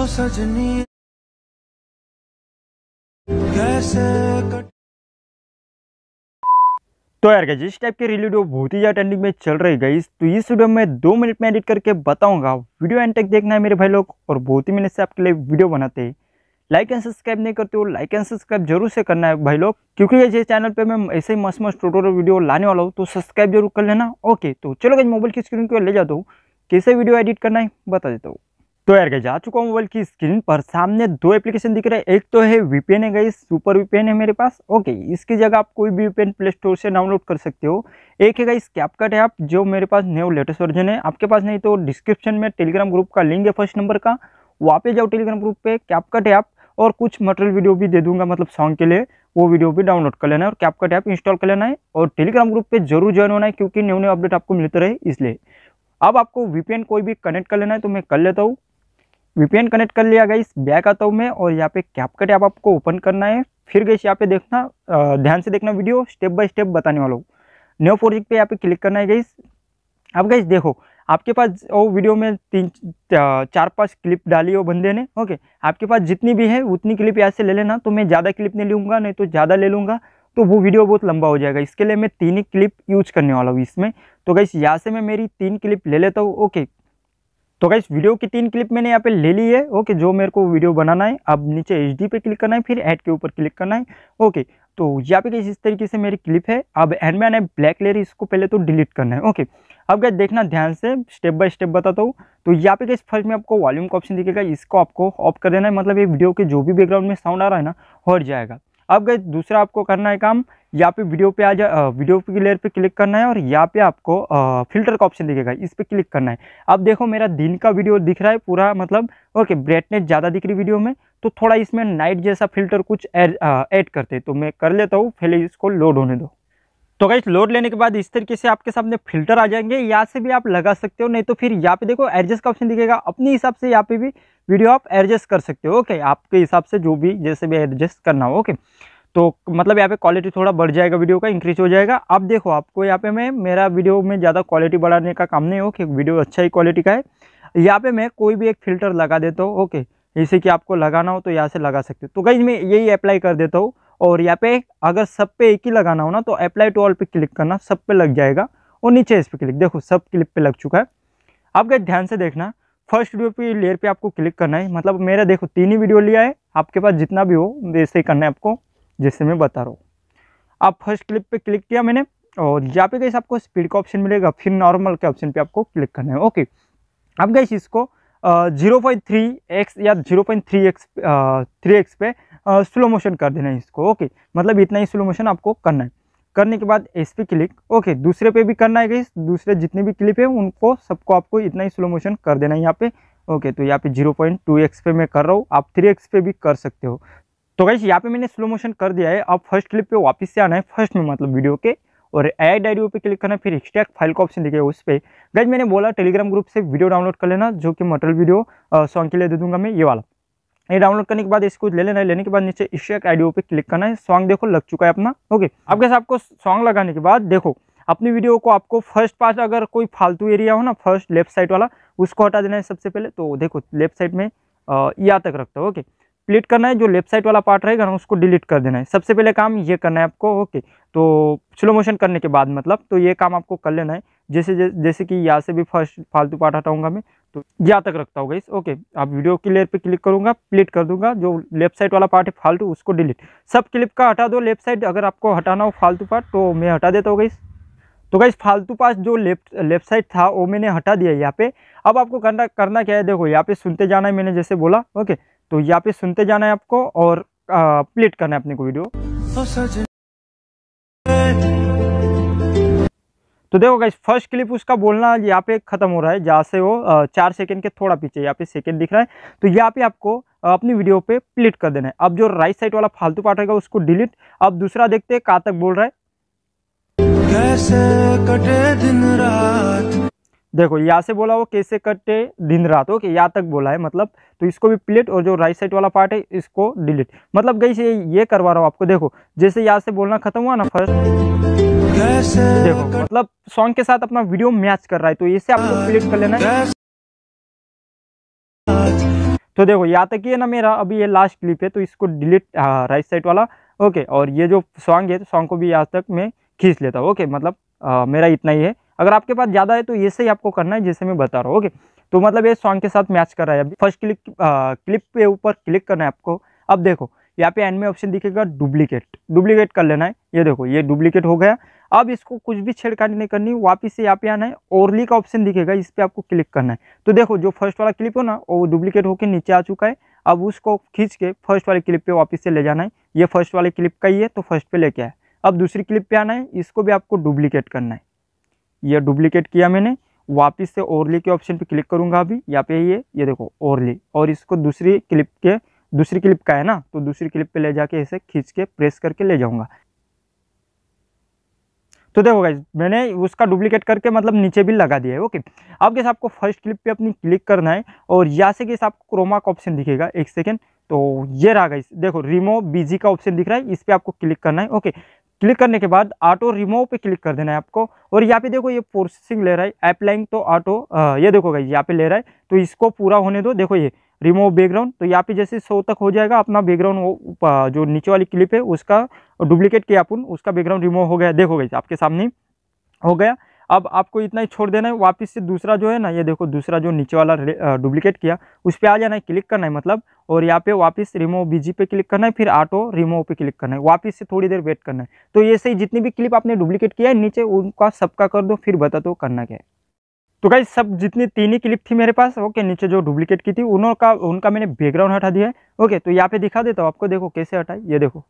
हो सजनी कैसे कट तो यार जिस टाइप के वीडियो बहुत ही ज़्यादा ट्रेंडिंग में चल रही गई तो इस वीडियो में दो मिनट में एडिट करके बताऊंगा वीडियो एंड तक देखना है मेरे भाई लोग और बहुत ही मिनट से आपके लिए वीडियो बनाते हैं लाइक एंड सब्सक्राइब नहीं करते हो लाइक एंड सब्सक्राइब जरूर से करना है भाई लोग क्योंकि जिस चैनल पर मैं ऐसे ही मस्त मस्त टोटोरियल वीडियो लाने वाला हूँ तो सब्सक्राइब जरूर कर लेना ओके तो चलो गई मोबाइल की स्क्रीन को ले जाता हूँ कैसे वीडियो एडिट करना है बता देता हूँ तो यार गई जा चुका हूँ मोबाइल की स्क्रीन पर सामने दो एप्लीकेशन दिख रहे हैं एक तो है वीपीएन है गई सुपर वीपीएन है मेरे पास ओके इसकी जगह आप कोई भी वीपीएन प्ले स्टोर से डाउनलोड कर सकते हो एक है गई कैपकट ऐप जो मेरे पास न्यू लेटेस्ट वर्जन है आपके पास नहीं तो डिस्क्रिप्शन में टेलीग्राम ग्रुप का लिंक है फर्स्ट नंबर का वहाँ पे जाओ टेलीग्राम ग्रुप पे कैपकट ऐप और कुछ मटेरियल वीडियो भी दे दूंगा मतलब सॉन्ग के लिए वो वीडियो भी डाउनलोड कर लेना है और कैपकट ऐप इंस्टॉल कर लेना है और टेलीग्राम ग्रुप पर जरूर ज्वाइन होना है क्योंकि न्यू न्यू अपडेट आपको मिलते रहे इसलिए अब आपको वीपीएन कोई भी कनेक्ट कर लेना है तो मैं कर लेता हूँ वीपीएन कनेक्ट कर लिया गई बैक आता हूँ मैं और यहाँ पे कैपकट ऐप आपको ओपन करना है फिर गई यहाँ पे देखना ध्यान से देखना वीडियो स्टेप बाय स्टेप बताने वाला हूँ न्यू प्रोजेक्ट पे यहाँ पे क्लिक करना है गई अब गई देखो आपके पास वो वीडियो में तीन चार पांच क्लिप डाली हो बंदे ने ओके आपके पास जितनी भी है उतनी क्लिप यहाँ से ले लेना तो मैं ज़्यादा क्लिप नहीं लूँगा नहीं तो ज़्यादा ले लूँगा तो वो वीडियो बहुत लंबा हो जाएगा इसके लिए मैं तीन ही क्लिप यूज करने वाला हूँ इसमें तो गई यहाँ से मैं मेरी तीन क्लिप ले लेता हूँ ओके तो गाइस वीडियो की तीन क्लिप मैंने यहाँ पे ले ली है ओके जो मेरे को वीडियो बनाना है अब नीचे एच पे क्लिक करना है फिर ऐड के ऊपर क्लिक करना है ओके तो यहाँ पे इस तरीके से मेरी क्लिप है अब एंड में आना ब्लैक लेयर इसको पहले तो डिलीट करना है ओके अब गए देखना ध्यान से स्टेप बाय स्टेप बताता हूँ तो यहाँ पे गैस फर्स्ट में आपको वॉल्यूम का ऑप्शन दिखेगा इसको आपको ऑफ कर देना है मतलब ये वीडियो के जो भी बैकग्राउंड में साउंड आ रहा है ना हट जाएगा अब गए दूसरा आपको करना है काम यहाँ पे वीडियो पे आ जा वीडियो की लेयर पे क्लिक करना है और यहाँ पे आपको फिल्टर का ऑप्शन दिखेगा इस पर क्लिक करना है अब देखो मेरा दिन का वीडियो दिख रहा है पूरा मतलब ओके ब्राइटनेस ज़्यादा दिख रही वीडियो में तो थोड़ा इसमें नाइट जैसा फिल्टर कुछ ऐड करते तो मैं कर लेता हूँ पहले इसको लोड होने दो तो गाइज लोड लेने के बाद इस तरीके से आपके सामने फिल्टर आ जाएंगे यहाँ से भी आप लगा सकते हो नहीं तो फिर यहाँ पे देखो एडजस्ट का ऑप्शन दिखेगा अपने हिसाब से यहाँ पे भी वीडियो आप एडजस्ट कर सकते हो ओके आपके हिसाब से जो भी जैसे भी एडजस्ट करना हो ओके तो मतलब यहाँ पे क्वालिटी थोड़ा बढ़ जाएगा वीडियो का इंक्रीज हो जाएगा अब देखो आपको यहाँ पे मैं मेरा वीडियो में ज़्यादा क्वालिटी बढ़ाने का काम नहीं हो कि वीडियो अच्छा ही क्वालिटी का है यहाँ पे मैं कोई भी एक फ़िल्टर लगा देता हूँ ओके जैसे कि आपको लगाना हो तो यहाँ से लगा सकते हो तो कहीं मैं यही अप्लाई कर देता हूँ और यहाँ पे अगर सब पे एक ही लगाना हो ना तो अप्लाई टू ऑल पर क्लिक करना सब पे लग जाएगा और नीचे इस पर क्लिक देखो सब क्लिप पर लग चुका है आप गए ध्यान से देखना फर्स्ट वीडियो पे लेयर पे आपको क्लिक करना है मतलब मेरा देखो तीन ही वीडियो लिया है आपके पास जितना भी हो वैसे ही करना है आपको जैसे मैं बता रहा हूँ आप फर्स्ट क्लिप पे क्लिक किया मैंने और यहाँ पे कैसे आपको स्पीड का ऑप्शन मिलेगा फिर नॉर्मल के ऑप्शन पे आपको क्लिक करना है ओके अब गई इसको जीरो पॉइंट थ्री एक्स या zero point three x three x पे स्लो मोशन कर देना है इसको ओके मतलब इतना ही स्लो मोशन आपको करना है करने के बाद एस पे क्लिक ओके दूसरे पे भी करना है गई दूसरे जितने भी क्लिप है उनको सबको आपको इतना ही स्लो मोशन कर देना है यहाँ पे ओके तो यहाँ पे जीरो पॉइंट टू एक्स पे मैं कर रहा हूँ आप थ्री एक्स पे भी कर सकते हो तो गाइस यहाँ पे मैंने स्लो मोशन कर दिया है अब फर्स्ट क्लिप पे वापस से आना है फर्स्ट में मतलब वीडियो के और एड डायरी पे क्लिक करना है फिर एक्सट्रैक्ट फाइल का ऑप्शन दिखेगा उस पर गाइज मैंने बोला टेलीग्राम ग्रुप से वीडियो डाउनलोड कर लेना जो कि मटल वीडियो सॉन्ग के लिए दे दूंगा मैं ये वाला ये डाउनलोड करने के बाद इसको ले लेना है लेने के बाद नीचे इशेक आइडियो पे क्लिक करना है सॉन्ग देखो लग चुका है अपना ओके अब कैसे आपको सॉन्ग लगाने के बाद देखो अपनी वीडियो को आपको फर्स्ट पास अगर कोई फालतू एरिया हो ना फर्स्ट लेफ्ट साइड वाला उसको हटा देना है सबसे पहले तो देखो लेफ्ट साइड में यहाँ तक रखता हो ओके स्प्लिट करना है जो लेफ्ट साइड वाला पार्ट रहेगा ना उसको डिलीट कर देना है सबसे पहले काम ये करना है आपको ओके तो स्लो मोशन करने के बाद मतलब तो ये काम आपको कर लेना है जैसे जैसे कि यहाँ से भी फर्स्ट फालतू पार्ट हटाऊंगा मैं तो यहाँ तक रखता होगा इस ओके आप वीडियो की लेयर क्लिक करूँगा प्लिट कर दूंगा जो लेफ्ट साइड वाला पार्ट है फालतू उसको डिलीट सब क्लिप का हटा दो लेफ्ट साइड अगर आपको हटाना हो फालतू पार्ट तो मैं हटा देता होगा इस तो गाइस फालतू पास जो लेफ्ट लेफ्ट साइड था वो मैंने हटा दिया यहाँ पे अब आपको करना करना क्या है देखो यहाँ पे सुनते जाना है मैंने जैसे बोला ओके तो यहाँ पे सुनते जाना है आपको और प्लेट करना है अपने को वीडियो तो देखो गाइस फर्स्ट क्लिप उसका बोलना यहाँ पे खत्म हो रहा है जहाँ से वो चार सेकंड के थोड़ा पीछे यहाँ पे सेकंड दिख रहा है तो यहाँ पे आपको अपनी वीडियो पे प्लेट कर देना है अब जो राइट साइड वाला फालतू पार्ट रहेगा उसको डिलीट अब दूसरा देखते हैं कहाँ तक बोल रहा है कैसे कटे दिन रात देखो यहाँ से बोला वो कैसे कटे दिन रात ओके यहाँ तक बोला है मतलब तो इसको भी प्लेट और जो राइट साइड वाला पार्ट है इसको डिलीट मतलब गई से ये करवा रहा हूँ आपको देखो जैसे यहाँ से बोलना खत्म हुआ ना फर्स्ट देखो मतलब सॉन्ग के साथ अपना वीडियो मैच कर रहा है तो इसे आपको प्लेट कर लेना तो देखो यहाँ तक ये ना मेरा अभी ये लास्ट क्लिप है तो इसको डिलीट राइट साइड वाला ओके और ये जो सॉन्ग है तो सॉन्ग को भी आज तक मैं खींच लेता हूँ ओके मतलब आ, मेरा इतना ही है अगर आपके पास ज़्यादा है तो ये सही आपको करना है जैसे मैं बता रहा हूँ ओके तो मतलब ये सॉन्ग के साथ मैच कर रहा है अभी फर्स्ट क्लिक क्लिप के ऊपर क्लिक करना है आपको अब देखो यहाँ पे एंड में ऑप्शन दिखेगा डुप्लीकेट डुप्लीकेट कर लेना है ये देखो ये डुप्लीकेट हो गया अब इसको कुछ भी छेड़खानी नहीं करनी वापस से यहाँ पे आना है ओरली का ऑप्शन दिखेगा इस पर आपको क्लिक करना है तो देखो जो फर्स्ट वाला क्लिप हो ना वो डुप्लीकेट होकर नीचे आ चुका है अब उसको खींच के फर्स्ट वाले क्लिप पे वापस से ले जाना है ये फर्स्ट वाले क्लिप का ही है तो फर्स्ट पे लेके आए अब दूसरी क्लिप पे आना है इसको भी आपको डुप्लीकेट करना है ये डुप्लीकेट किया मैंने वापस से ओरली के ऑप्शन पे क्लिक करूँगा अभी यहाँ पे ये ये देखो ओरली और इसको दूसरी क्लिप के दूसरी क्लिप का है ना तो दूसरी क्लिप पे ले जाके इसे खींच के प्रेस करके ले जाऊँगा तो देखो गाइज मैंने उसका डुप्लीकेट करके मतलब नीचे भी लगा दिया है ओके अब कैसे आपको फर्स्ट क्लिप पे अपनी क्लिक करना है और यहाँ से कैसे आपको क्रोमा का ऑप्शन दिखेगा एक सेकेंड तो ये रहा गाइज देखो रिमो बीजी का ऑप्शन दिख रहा है इस पर आपको क्लिक करना है ओके क्लिक करने के बाद ऑटो रिमूव पे क्लिक कर देना है आपको और यहाँ पे देखो ये प्रोसेसिंग ले रहा है अप्लाइंग तो ऑटो ये देखो गाइज यहाँ पे ले रहा है तो इसको पूरा होने दो देखो ये रिमूव बैकग्राउंड तो यहाँ पे जैसे सो तक हो जाएगा अपना बैकग्राउंड जो नीचे वाली क्लिप है उसका डुप्लीकेट किया अपन उसका बैकग्राउंड रिमूव हो गया देखो गाइज आपके सामने हो गया अब आपको इतना ही छोड़ देना है वापस से दूसरा जो है ना ये देखो दूसरा जो नीचे वाला डुप्लीकेट किया उस पर आ जाना है क्लिक करना है मतलब और यहाँ पे वापस रिमोव बीजी पे क्लिक करना है फिर ऑटो रिमोव पे क्लिक करना है वापस से थोड़ी देर वेट करना है तो ये सही जितनी भी क्लिप आपने डुप्लीकेट किया है नीचे उनका सबका कर दो फिर बता दो करना क्या है तो भाई सब जितनी तीन ही क्लिप थी मेरे पास ओके नीचे जो डुप्लीकेट की थी उनका उनका मैंने बैकग्राउंड हटा दिया है ओके तो यहाँ पे दिखा देता हूँ आपको देखो कैसे हटाए ये देखो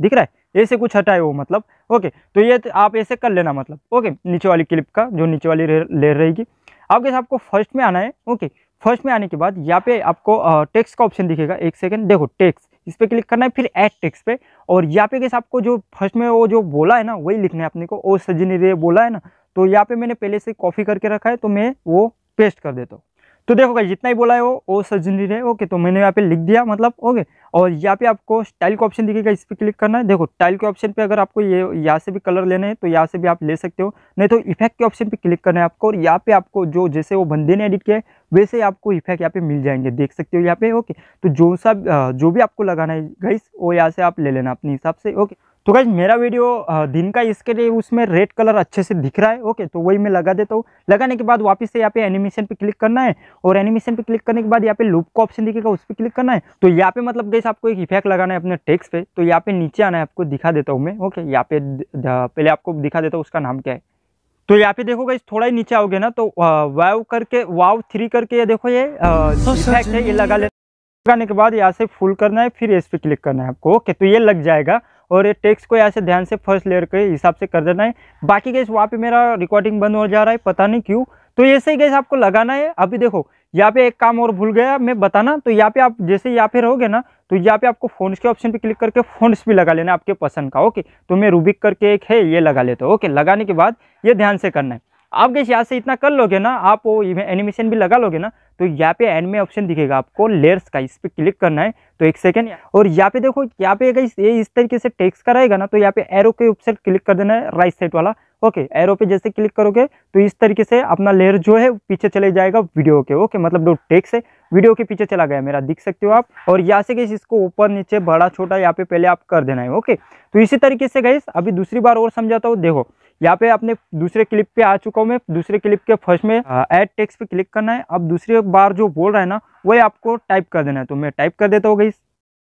दिख रहा है ऐसे कुछ हटाए वो मतलब ओके तो ये तो आप ऐसे कर लेना मतलब ओके नीचे वाली क्लिप का जो नीचे वाली ले रहेगी आपके साथ आपको फर्स्ट में आना है ओके फर्स्ट में आने के बाद यहाँ पे आपको टेक्स्ट का ऑप्शन दिखेगा एक सेकेंड देखो टेक्स्ट इस पर क्लिक करना है फिर ऐड टेक्स पे और यहाँ पे कैसे आपको जो फर्स्ट में वो जो बोला है ना वही लिखना है अपने को ओ सजनी रे बोला है ना तो यहाँ पे मैंने पहले से कॉपी करके रखा है तो मैं वो पेस्ट कर देता हूँ तो देखो भाई जितना ही बोला है वो ओ सजनी रे ओके तो मैंने यहाँ पे लिख दिया मतलब ओके और यहाँ पे आपको स्टाइल का ऑप्शन दिखेगा इस पर क्लिक करना है देखो टाइल के ऑप्शन पे अगर आपको ये यहाँ से भी कलर लेना है तो यहाँ से भी आप ले सकते हो नहीं तो इफेक्ट के ऑप्शन पे क्लिक करना है आपको और यहाँ पे आपको जो जैसे वो बंदे ने एडिट किया है वैसे आपको इफेक्ट यहाँ पे मिल जाएंगे देख सकते हो यहाँ पे ओके तो जो सा जो भी आपको लगाना है गाइस वो यहाँ से आप ले लेना अपने हिसाब से ओके तो गाइज मेरा वीडियो दिन का इसके लिए उसमें रेड कलर अच्छे से दिख रहा है ओके तो वही मैं लगा देता हूँ लगाने के बाद वापस से यहाँ पे एनिमेशन पे क्लिक करना है और एनिमेशन पे क्लिक करने के बाद यहाँ पे लूप का ऑप्शन दिखेगा उस पर क्लिक करना है तो यहाँ पे मतलब गैस आपको एक इफेक्ट लगाना है अपने टेक्स पे तो यहाँ पे नीचे आना है आपको दिखा देता हूँ मैं ओके यहाँ पे पहले आपको दिखा देता हूँ उसका नाम क्या है तो यहाँ पे देखो गाइस थोड़ा ही नीचे आओगे ना तो वाव करके वाव थ्री करके ये देखो ये इफेक्ट है ये लगा लेना लगाने के बाद यहाँ से फुल करना है फिर इस पर क्लिक करना है आपको ओके तो ये लग जाएगा और ये टेक्स्ट को ऐसे ध्यान से फर्स्ट लेयर के हिसाब से कर देना है बाकी गैस वहाँ पे मेरा रिकॉर्डिंग बंद हो जा रहा है पता नहीं क्यों तो ऐसे ही गैस आपको लगाना है अभी देखो यहाँ पे एक काम और भूल गया मैं बताना तो यहाँ पे आप जैसे यहाँ पे रहोगे ना तो यहाँ पे आपको फोन्स के ऑप्शन पे क्लिक करके फोन्स भी लगा लेना आपके पसंद का ओके तो मैं रूबिक करके एक है ये लगा लेता ओके लगाने के बाद ये ध्यान से करना है आप गैस यहाँ से इतना कर लोगे ना आप वो एनिमेशन भी लगा लोगे ना तो यहाँ पे एंड में ऑप्शन दिखेगा आपको लेयर्स का इस पर क्लिक करना है तो एक सेकेंड और यहाँ पे देखो यहाँ पे अगर ये इस तरीके से टेक्स का रहेगा ना तो यहाँ पे एरो के ऑप्शन क्लिक कर देना है राइट साइड वाला ओके एरो पे जैसे क्लिक करोगे तो इस तरीके से अपना लेयर जो है पीछे चले जाएगा वीडियो के ओके मतलब जो टेक्स है वीडियो के पीछे चला गया मेरा दिख सकते हो आप और यहाँ से गई इसको ऊपर नीचे बड़ा छोटा यहाँ पे पहले आप कर देना है ओके तो इसी तरीके से गई अभी दूसरी बार और समझाता हूँ देखो यहाँ पे आपने दूसरे क्लिप पे आ चुका हूँ मैं दूसरे क्लिप के फर्स्ट में एड टेक्स पे क्लिक करना है अब दूसरी बार जो बोल रहा है ना वही आपको टाइप कर देना है तो मैं टाइप कर देता हूँ गई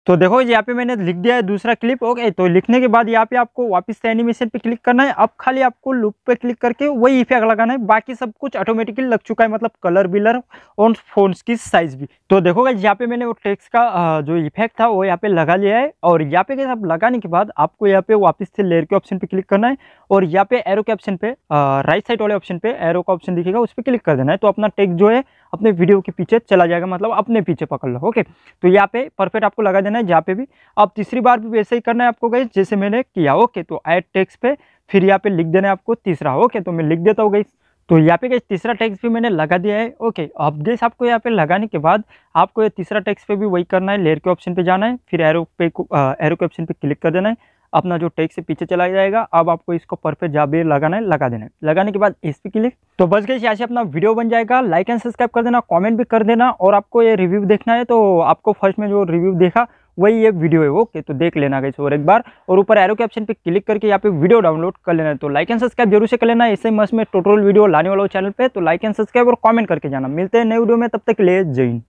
तो देखो यहाँ पे मैंने लिख दिया है दूसरा क्लिप ओके तो लिखने के बाद यहाँ पे आपको वापस से एनिमेशन पे क्लिक करना है अब खाली आपको लुप पे क्लिक करके वही इफेक्ट लगाना है बाकी सब कुछ ऑटोमेटिकली लग चुका है मतलब कलर बिलर और फोन की साइज भी तो देखोगे यहाँ पे मैंने वो टेक्स का जो इफेक्ट था वो यहाँ पे लगा लिया है और यहाँ पे आप लगाने के बाद आपको यहाँ पे वापस से लेयर के ऑप्शन पे क्लिक करना है और यहाँ पे एरो के ऑप्शन पे राइट साइड वाले ऑप्शन पे एरो का ऑप्शन दिखेगा उस पर क्लिक कर देना है तो अपना टेक्स जो है अपने वीडियो के पीछे चला जाएगा मतलब अपने पीछे पकड़ लो ओके तो यहाँ पे परफेक्ट आपको लगा देना है जहाँ पे भी अब तीसरी बार भी वैसे ही करना है आपको गई जैसे मैंने किया ओके तो एड टेक्स पे फिर यहाँ पे लिख देना है आपको तीसरा ओके तो मैं लिख देता हूँ गई तो यहाँ पे गई तीसरा टैक्स भी मैंने लगा दिया है ओके अब गई आपको यहाँ पे लगाने के बाद आपको ये तीसरा टैक्स पे भी वही करना है लेयर के ऑप्शन पे जाना है फिर एरो पे एरो के ऑप्शन पे क्लिक कर देना है अपना जो टैक्स से पीछे चला जाएगा अब आपको इसको परफेक्ट जहाँ भी लगाना है लगा देना लगाने के बाद इस पर क्लिक तो बस गई यहाँ से अपना वीडियो बन जाएगा लाइक एंड सब्सक्राइब कर देना कॉमेंट भी कर देना और आपको ये रिव्यू देखना है तो आपको फर्स्ट में जो रिव्यू देखा वही ये वीडियो है ओके तो देख लेना गई और एक बार और ऊपर एरो के ऑप्शन पे क्लिक करके यहाँ पे वीडियो डाउनलोड कर लेना है तो लाइक एंड सब्सक्राइब जरूर से कर लेना ऐसे मस्त में टोटल वीडियो लाने वाला चैनल पे तो लाइक एंड सब्सक्राइब और कमेंट करके जाना मिलते हैं नए वीडियो में तब तक ले जय